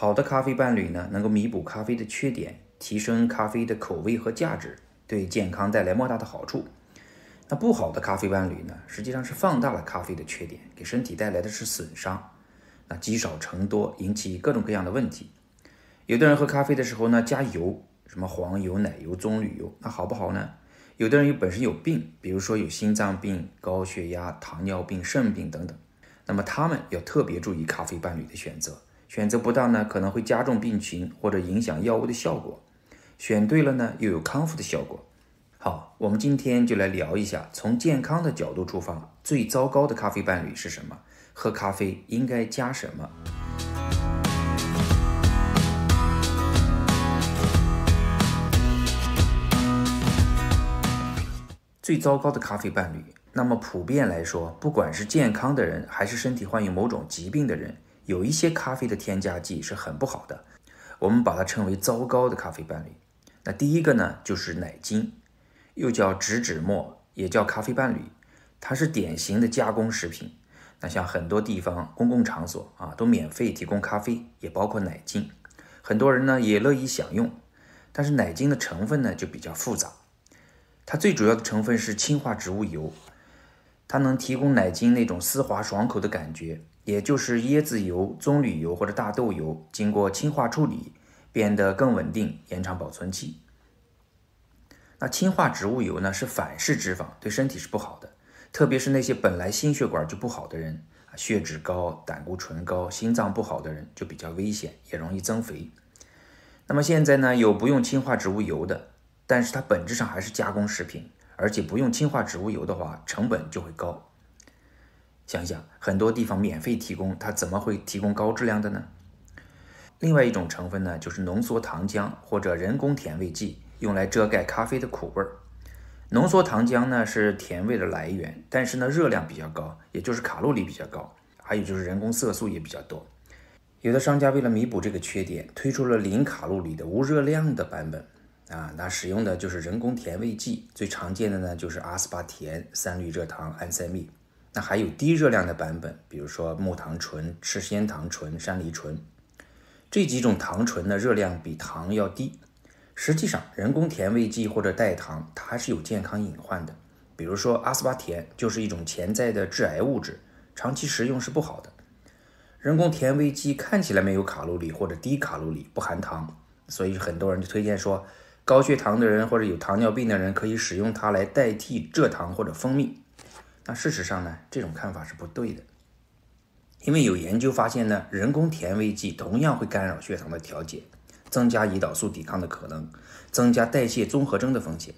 好的咖啡伴侣呢，能够弥补咖啡的缺点，提升咖啡的口味和价值，对健康带来莫大的好处。那不好的咖啡伴侣呢，实际上是放大了咖啡的缺点，给身体带来的是损伤。那积少成多，引起各种各样的问题。有的人喝咖啡的时候呢，加油，什么黄油、奶油、棕榈油，那好不好呢？有的人有本身有病，比如说有心脏病、高血压、糖尿病、肾病等等，那么他们要特别注意咖啡伴侣的选择。选择不当呢，可能会加重病情或者影响药物的效果；选对了呢，又有康复的效果。好，我们今天就来聊一下，从健康的角度出发，最糟糕的咖啡伴侣是什么？喝咖啡应该加什么？最糟糕的咖啡伴侣。那么，普遍来说，不管是健康的人，还是身体患有某种疾病的人。有一些咖啡的添加剂是很不好的，我们把它称为糟糕的咖啡伴侣。那第一个呢，就是奶精，又叫植脂末，也叫咖啡伴侣，它是典型的加工食品。那像很多地方公共场所啊，都免费提供咖啡，也包括奶精，很多人呢也乐意享用。但是奶精的成分呢就比较复杂，它最主要的成分是氢化植物油，它能提供奶精那种丝滑爽口的感觉。也就是椰子油、棕榈油或者大豆油，经过氢化处理，变得更稳定，延长保存期。那氢化植物油呢，是反式脂肪，对身体是不好的，特别是那些本来心血管就不好的人，血脂高、胆固醇高、心脏不好的人就比较危险，也容易增肥。那么现在呢，有不用氢化植物油的，但是它本质上还是加工食品，而且不用氢化植物油的话，成本就会高。想想，很多地方免费提供，它怎么会提供高质量的呢？另外一种成分呢，就是浓缩糖浆或者人工甜味剂，用来遮盖咖啡的苦味儿。浓缩糖浆呢是甜味的来源，但是呢热量比较高，也就是卡路里比较高。还有就是人工色素也比较多。有的商家为了弥补这个缺点，推出了零卡路里的无热量的版本啊，那使用的就是人工甜味剂，最常见的呢就是阿斯巴甜、三氯蔗糖、安赛蜜。那还有低热量的版本，比如说木糖醇、赤藓糖醇、山梨醇，这几种糖醇的热量比糖要低。实际上，人工甜味剂或者代糖它还是有健康隐患的。比如说阿斯巴甜就是一种潜在的致癌物质，长期食用是不好的。人工甜味剂看起来没有卡路里或者低卡路里，不含糖，所以很多人就推荐说，高血糖的人或者有糖尿病的人可以使用它来代替蔗糖或者蜂蜜。那事实上呢，这种看法是不对的，因为有研究发现呢，人工甜味剂同样会干扰血糖的调节，增加胰岛素抵抗的可能，增加代谢综合征的风险。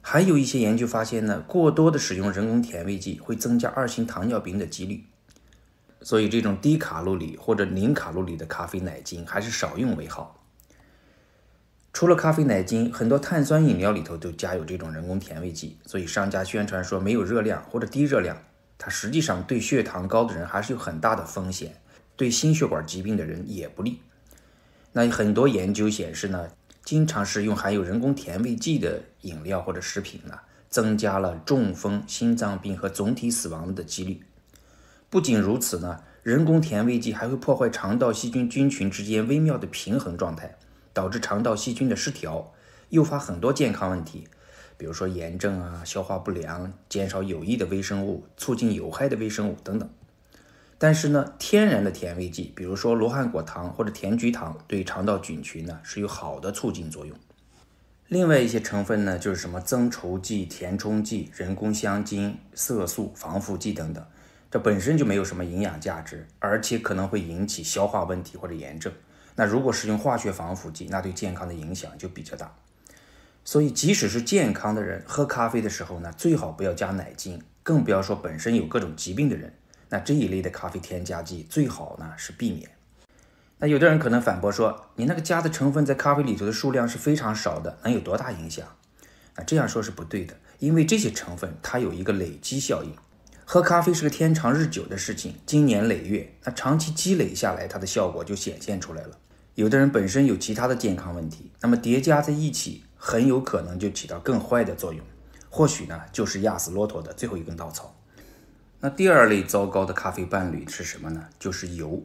还有一些研究发现呢，过多的使用人工甜味剂会增加二型糖尿病的几率。所以，这种低卡路里或者零卡路里的咖啡奶精还是少用为好。除了咖啡奶精，很多碳酸饮料里头都加有这种人工甜味剂，所以商家宣传说没有热量或者低热量，它实际上对血糖高的人还是有很大的风险，对心血管疾病的人也不利。那很多研究显示呢，经常食用含有人工甜味剂的饮料或者食品呢，增加了中风、心脏病和总体死亡的几率。不仅如此呢，人工甜味剂还会破坏肠道细菌菌群之间微妙的平衡状态。导致肠道细菌的失调，诱发很多健康问题，比如说炎症啊、消化不良、减少有益的微生物、促进有害的微生物等等。但是呢，天然的甜味剂，比如说罗汉果糖或者甜菊糖，对肠道菌群呢是有好的促进作用。另外一些成分呢，就是什么增稠剂、填充剂、人工香精、色素、防腐剂等等，这本身就没有什么营养价值，而且可能会引起消化问题或者炎症。那如果使用化学防腐剂，那对健康的影响就比较大。所以，即使是健康的人喝咖啡的时候呢，最好不要加奶精，更不要说本身有各种疾病的人。那这一类的咖啡添加剂最好呢是避免。那有的人可能反驳说：“你那个加的成分在咖啡里头的数量是非常少的，能有多大影响？”那这样说是不对的，因为这些成分它有一个累积效应。喝咖啡是个天长日久的事情，经年累月，那长期积累下来，它的效果就显现出来了。有的人本身有其他的健康问题，那么叠加在一起，很有可能就起到更坏的作用，或许呢就是压死骆驼的最后一根稻草。那第二类糟糕的咖啡伴侣是什么呢？就是油。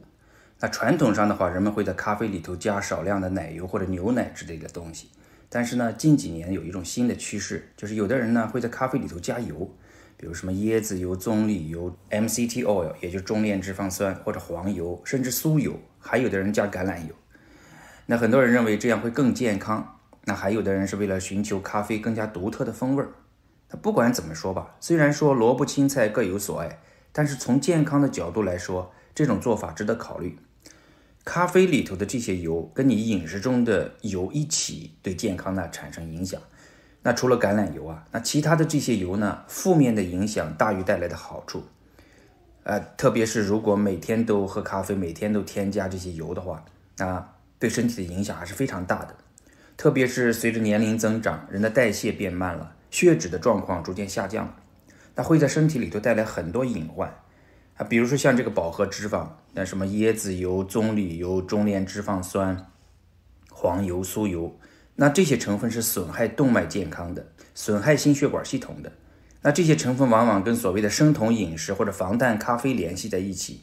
那传统上的话，人们会在咖啡里头加少量的奶油或者牛奶之类的东西，但是呢，近几年有一种新的趋势，就是有的人呢会在咖啡里头加油。比如什么椰子油、棕榈油、MCT oil，也就中链脂肪酸，或者黄油，甚至酥油，还有的人加橄榄油。那很多人认为这样会更健康。那还有的人是为了寻求咖啡更加独特的风味儿。那不管怎么说吧，虽然说萝卜青菜各有所爱，但是从健康的角度来说，这种做法值得考虑。咖啡里头的这些油跟你饮食中的油一起，对健康呢产生影响。那除了橄榄油啊，那其他的这些油呢，负面的影响大于带来的好处，呃，特别是如果每天都喝咖啡，每天都添加这些油的话，那对身体的影响还是非常大的。特别是随着年龄增长，人的代谢变慢了，血脂的状况逐渐下降了，那会在身体里头带来很多隐患啊，比如说像这个饱和脂肪，那什么椰子油、棕榈油、中链脂肪酸、黄油、酥油。那这些成分是损害动脉健康的，损害心血管系统的。那这些成分往往跟所谓的生酮饮食或者防弹咖啡联系在一起。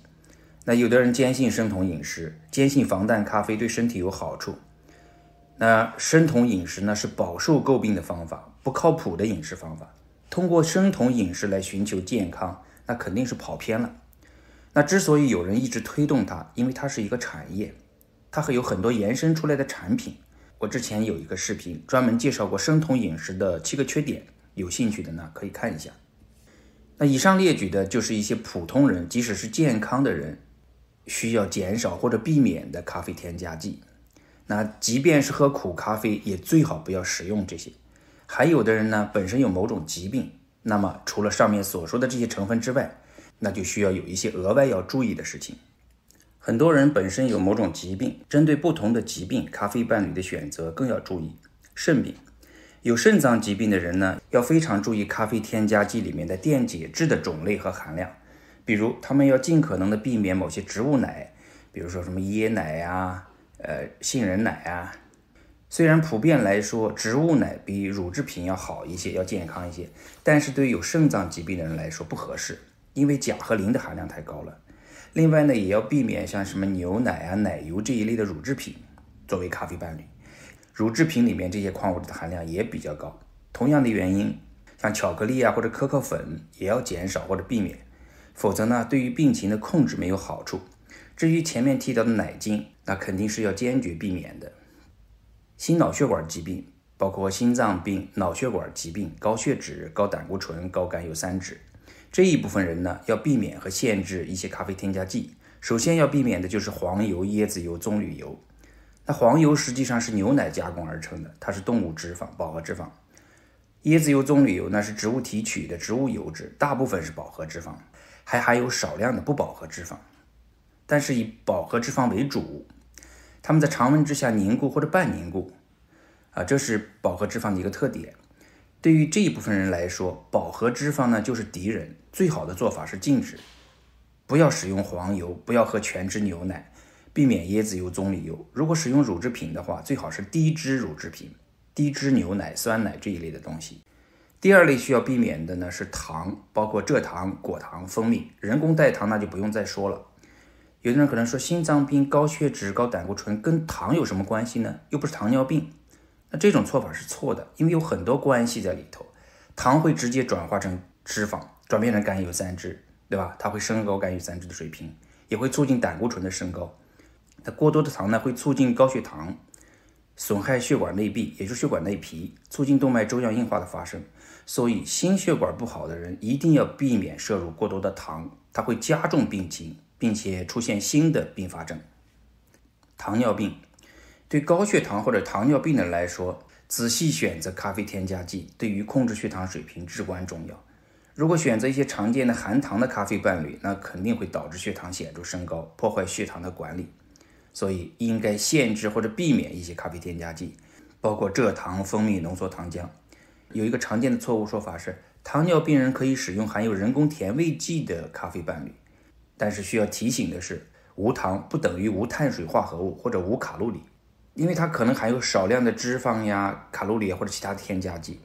那有的人坚信生酮饮食，坚信防弹咖啡对身体有好处。那生酮饮食呢是饱受诟病的方法，不靠谱的饮食方法。通过生酮饮食来寻求健康，那肯定是跑偏了。那之所以有人一直推动它，因为它是一个产业，它会有很多延伸出来的产品。我之前有一个视频专门介绍过生酮饮食的七个缺点，有兴趣的呢可以看一下。那以上列举的就是一些普通人，即使是健康的人，需要减少或者避免的咖啡添加剂。那即便是喝苦咖啡，也最好不要使用这些。还有的人呢，本身有某种疾病，那么除了上面所说的这些成分之外，那就需要有一些额外要注意的事情。很多人本身有某种疾病，针对不同的疾病，咖啡伴侣的选择更要注意。肾病有肾脏疾病的人呢，要非常注意咖啡添加剂里面的电解质的种类和含量。比如，他们要尽可能的避免某些植物奶，比如说什么椰奶呀、呃杏仁奶呀。虽然普遍来说，植物奶比乳制品要好一些，要健康一些，但是对于有肾脏疾病的人来说不合适，因为钾和磷的含量太高了。另外呢，也要避免像什么牛奶啊、奶油这一类的乳制品作为咖啡伴侣。乳制品里面这些矿物质的含量也比较高。同样的原因，像巧克力啊或者可可粉也要减少或者避免，否则呢，对于病情的控制没有好处。至于前面提到的奶精，那肯定是要坚决避免的。心脑血管疾病包括心脏病、脑血管疾病、高血脂、高胆固醇、高甘油三酯。这一部分人呢，要避免和限制一些咖啡添加剂。首先要避免的就是黄油、椰子油、棕榈油。那黄油实际上是牛奶加工而成的，它是动物脂肪、饱和脂肪。椰子油、棕榈油呢是植物提取的植物油脂，大部分是饱和脂肪，还含有少量的不饱和脂肪，但是以饱和脂肪为主。它们在常温之下凝固或者半凝固，啊，这是饱和脂肪的一个特点。对于这一部分人来说，饱和脂肪呢就是敌人。最好的做法是禁止，不要使用黄油，不要喝全脂牛奶，避免椰子油、棕榈油。如果使用乳制品的话，最好是低脂乳制品、低脂牛奶、酸奶这一类的东西。第二类需要避免的呢是糖，包括蔗糖、果糖、蜂蜜，人工代糖那就不用再说了。有的人可能说，心脏病、高血脂、高胆固醇跟糖有什么关系呢？又不是糖尿病。这种做法是错的，因为有很多关系在里头，糖会直接转化成脂肪，转变成甘油三酯，对吧？它会升高甘油三酯的水平，也会促进胆固醇的升高。那过多的糖呢，会促进高血糖，损害血管内壁，也就是血管内皮，促进动脉粥样硬化的发生。所以，心血管不好的人一定要避免摄入过多的糖，它会加重病情，并且出现新的并发症，糖尿病。对高血糖或者糖尿病的人来说，仔细选择咖啡添加剂对于控制血糖水平至关重要。如果选择一些常见的含糖的咖啡伴侣，那肯定会导致血糖显著升高，破坏血糖的管理。所以应该限制或者避免一些咖啡添加剂，包括蔗糖、蜂蜜、浓缩糖浆。有一个常见的错误说法是，糖尿病人可以使用含有人工甜味剂的咖啡伴侣，但是需要提醒的是，无糖不等于无碳水化合物或者无卡路里。因为它可能含有少量的脂肪呀、卡路里或者其他添加剂，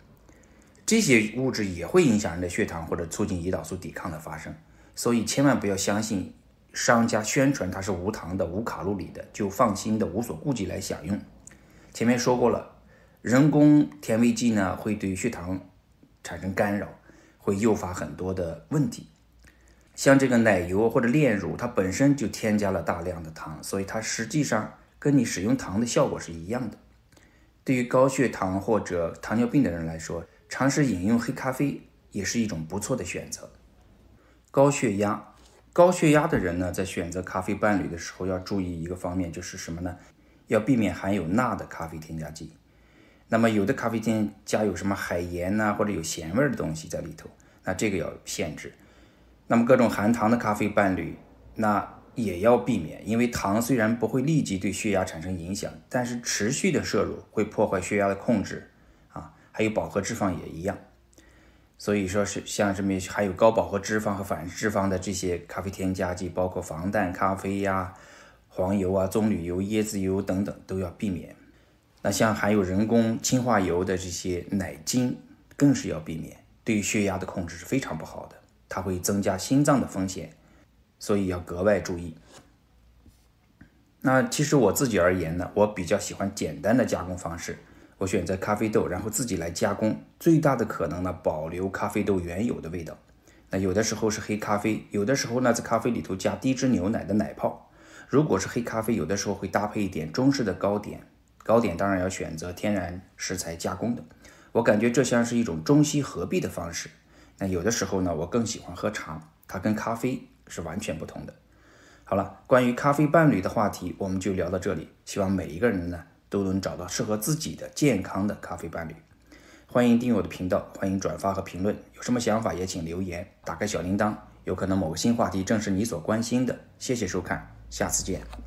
这些物质也会影响人的血糖或者促进胰岛素抵抗的发生，所以千万不要相信商家宣传它是无糖的、无卡路里的，就放心的无所顾忌来享用。前面说过了，人工甜味剂呢会对血糖产生干扰，会诱发很多的问题。像这个奶油或者炼乳，它本身就添加了大量的糖，所以它实际上。跟你使用糖的效果是一样的。对于高血糖或者糖尿病的人来说，尝试饮用黑咖啡也是一种不错的选择。高血压，高血压的人呢，在选择咖啡伴侣的时候要注意一个方面，就是什么呢？要避免含有钠的咖啡添加剂。那么有的咖啡店加有什么海盐呐，或者有咸味儿的东西在里头，那这个要限制。那么各种含糖的咖啡伴侣，那。也要避免，因为糖虽然不会立即对血压产生影响，但是持续的摄入会破坏血压的控制啊。还有饱和脂肪也一样，所以说是像这么含有高饱和脂肪和反脂肪的这些咖啡添加剂，包括防弹咖啡呀、黄油啊、棕榈油、椰子油等等都要避免。那像含有人工氢化油的这些奶精，更是要避免，对血压的控制是非常不好的，它会增加心脏的风险。所以要格外注意。那其实我自己而言呢，我比较喜欢简单的加工方式，我选择咖啡豆，然后自己来加工，最大的可能呢，保留咖啡豆原有的味道。那有的时候是黑咖啡，有的时候呢，在咖啡里头加低脂牛奶的奶泡。如果是黑咖啡，有的时候会搭配一点中式的糕点，糕点当然要选择天然食材加工的。我感觉这像是一种中西合璧的方式。那有的时候呢，我更喜欢喝茶，它跟咖啡。是完全不同的。好了，关于咖啡伴侣的话题，我们就聊到这里。希望每一个人呢都能找到适合自己的健康的咖啡伴侣。欢迎订阅我的频道，欢迎转发和评论，有什么想法也请留言。打开小铃铛，有可能某个新话题正是你所关心的。谢谢收看，下次见。